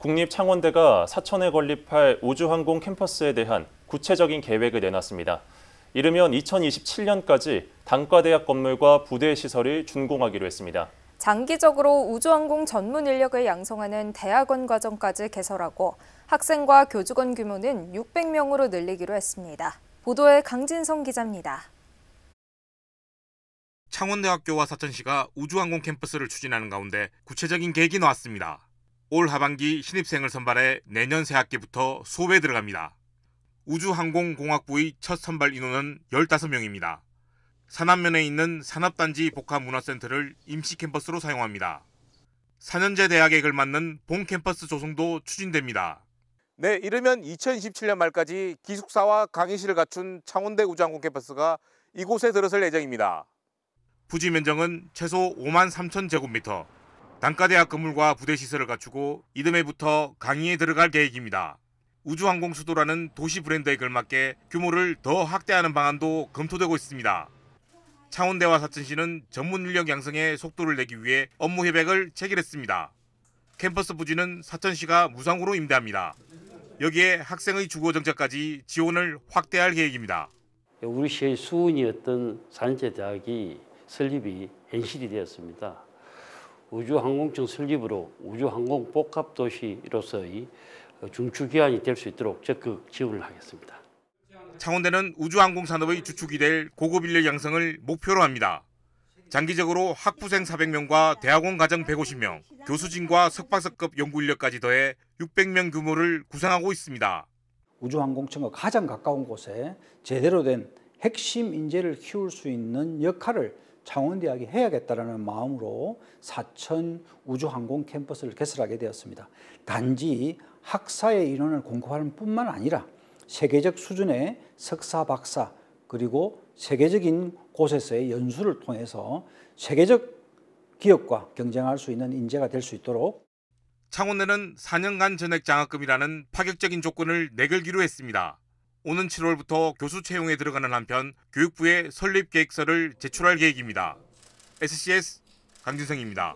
국립창원대가 사천에 건립할 우주항공 캠퍼스에 대한 구체적인 계획을 내놨습니다. 이르면 2027년까지 단과대학 건물과 부대 시설을 준공하기로 했습니다. 장기적으로 우주항공 전문 인력을 양성하는 대학원 과정까지 개설하고 학생과 교직원 규모는 600명으로 늘리기로 했습니다. 보도에 강진성 기자입니다. 창원대학교와 사천시가 우주항공 캠퍼스를 추진하는 가운데 구체적인 계획이 나왔습니다. 올 하반기 신입생을 선발해 내년 새학기부터 수업에 들어갑니다. 우주항공공학부의 첫 선발 인원은 15명입니다. 산안면에 있는 산업단지 복합문화센터를 임시 캠퍼스로 사용합니다. 4년제 대학에 걸맞는 본 캠퍼스 조성도 추진됩니다. 네, 이르면 2027년 말까지 기숙사와 강의실을 갖춘 창원대 우주항공 캠퍼스가 이곳에 들어설 예정입니다. 부지 면적은 최소 5만 3천 제곱미터, 단과대학 건물과 부대 시설을 갖추고 이듬해부터 강의에 들어갈 계획입니다. 우주항공 수도라는 도시 브랜드에 걸맞게 규모를 더 확대하는 방안도 검토되고 있습니다. 창원대와 사천시는 전문 인력 양성에 속도를 내기 위해 업무 협약을 체결했습니다. 캠퍼스 부지는 사천시가 무상으로 임대합니다. 여기에 학생의 주거 정책까지 지원을 확대할 계획입니다. 우리 시의 수원이었던 산재 대학이 설립이 현실이 되었습니다. 우주항공청 설립으로 우주항공 복합도시로서의 중추기한이될 수 있도록 적극 지원을 하겠습니다. 창원대는 우주항공 산업의 주축이 될 고급 인력 양성을 목표로 합니다. 장기적으로 학부생 400명과 대학원 가정 150명, 교수진과 석박사급 연구 인력까지 더해 600명 규모를 구상하고 있습니다. 우주항공청과 가장 가까운 곳에 제대로 된 핵심 인재를 키울 수 있는 역할을 창원대학이 해야겠다는 마음으로 사천 우주항공 캠퍼스를 개설하게 되었습니다. 단지 학사의 인원을 공급하는 뿐만 아니라 세계적 수준의 석사, 박사 그리고 세계적인 곳에서의 연수를 통해서 세계적 기업과 경쟁할 수 있는 인재가 될 수 있도록 창원대는 4년간 전액 장학금이라는 파격적인 조건을 내걸기로 했습니다. 오는 7월부터 교수 채용에 들어가는 한편 교육부에 설립 계획서를 제출할 계획입니다. SCS 강준성입니다.